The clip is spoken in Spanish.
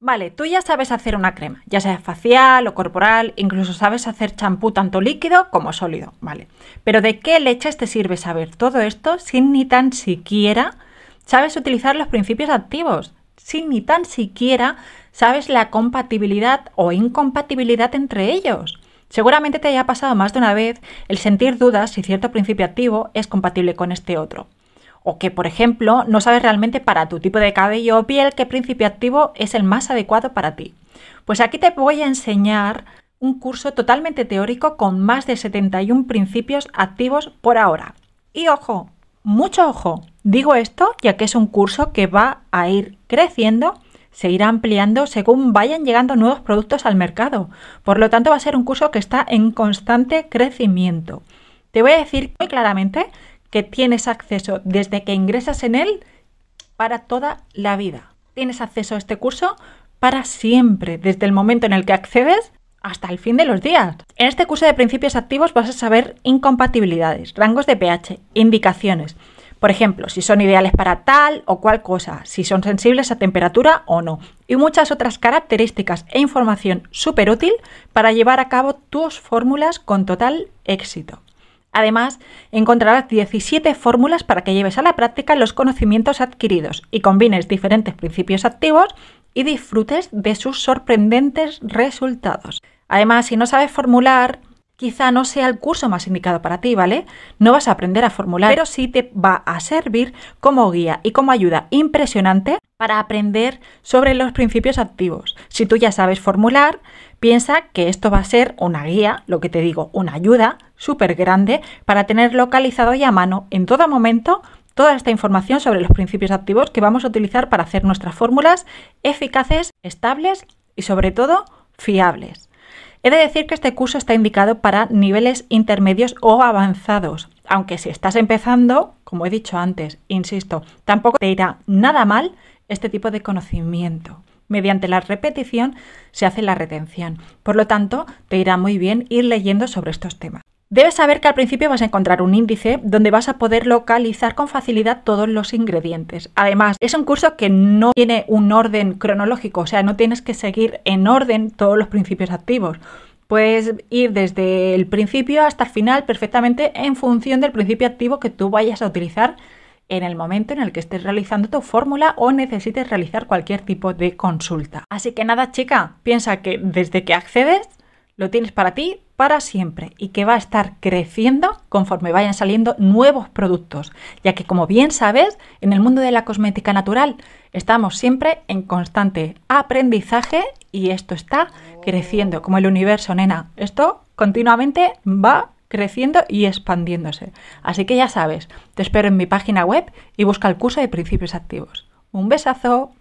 Vale, tú ya sabes hacer una crema, ya sea facial o corporal, incluso sabes hacer champú tanto líquido como sólido, vale. Pero ¿de qué leches te sirve saber todo esto sin ni tan siquiera sabes utilizar los principios activos? Sin ni tan siquiera sabes la compatibilidad o incompatibilidad entre ellos. Seguramente te haya pasado más de una vez el sentir dudas si cierto principio activo es compatible con este otro o que, por ejemplo, no sabes realmente para tu tipo de cabello o piel qué principio activo es el más adecuado para ti. Pues aquí te voy a enseñar un curso totalmente teórico con más de 71 principios activos por ahora. Y ojo, mucho ojo, digo esto ya que es un curso que va a ir creciendo, se irá ampliando según vayan llegando nuevos productos al mercado. Por lo tanto, va a ser un curso que está en constante crecimiento. Te voy a decir muy claramente que tienes acceso desde que ingresas en él para toda la vida. Tienes acceso a este curso para siempre, desde el momento en el que accedes hasta el fin de los días. En este curso de principios activos vas a saber incompatibilidades, rangos de pH, indicaciones. Por ejemplo, si son ideales para tal o cual cosa, si son sensibles a temperatura o no, y muchas otras características e información súper útil para llevar a cabo tus fórmulas con total éxito. Además, encontrarás 17 fórmulas para que lleves a la práctica los conocimientos adquiridos y combines diferentes principios activos y disfrutes de sus sorprendentes resultados. Además, si no sabes formular, quizá no sea el curso más indicado para ti, ¿vale? No vas a aprender a formular, pero sí te va a servir como guía y como ayuda impresionante para aprender sobre los principios activos. Si tú ya sabes formular, piensa que esto va a ser una guía, lo que te digo, una ayuda súper grande para tener localizado y a mano en todo momento toda esta información sobre los principios activos que vamos a utilizar para hacer nuestras fórmulas eficaces, estables y sobre todo fiables. Quiere decir que este curso está indicado para niveles intermedios o avanzados, aunque si estás empezando, como he dicho antes, insisto, tampoco te irá nada mal este tipo de conocimiento. Mediante la repetición se hace la retención. Por lo tanto, te irá muy bien ir leyendo sobre estos temas. Debes saber que al principio vas a encontrar un índice donde vas a poder localizar con facilidad todos los ingredientes. Además, es un curso que no tiene un orden cronológico, o sea, no tienes que seguir en orden todos los principios activos. Puedes ir desde el principio hasta el final perfectamente en función del principio activo que tú vayas a utilizar en el momento en el que estés realizando tu fórmula o necesites realizar cualquier tipo de consulta. Así que nada, chica, piensa que desde que accedes lo tienes para ti para siempre y que va a estar creciendo conforme vayan saliendo nuevos productos, ya que como bien sabes, en el mundo de la cosmética natural estamos siempre en constante aprendizaje y esto está creciendo como el universo, nena. Esto continuamente va creciendo y expandiéndose. Así que ya sabes, te espero en mi página web y busca el curso de principios activos. Un besazo.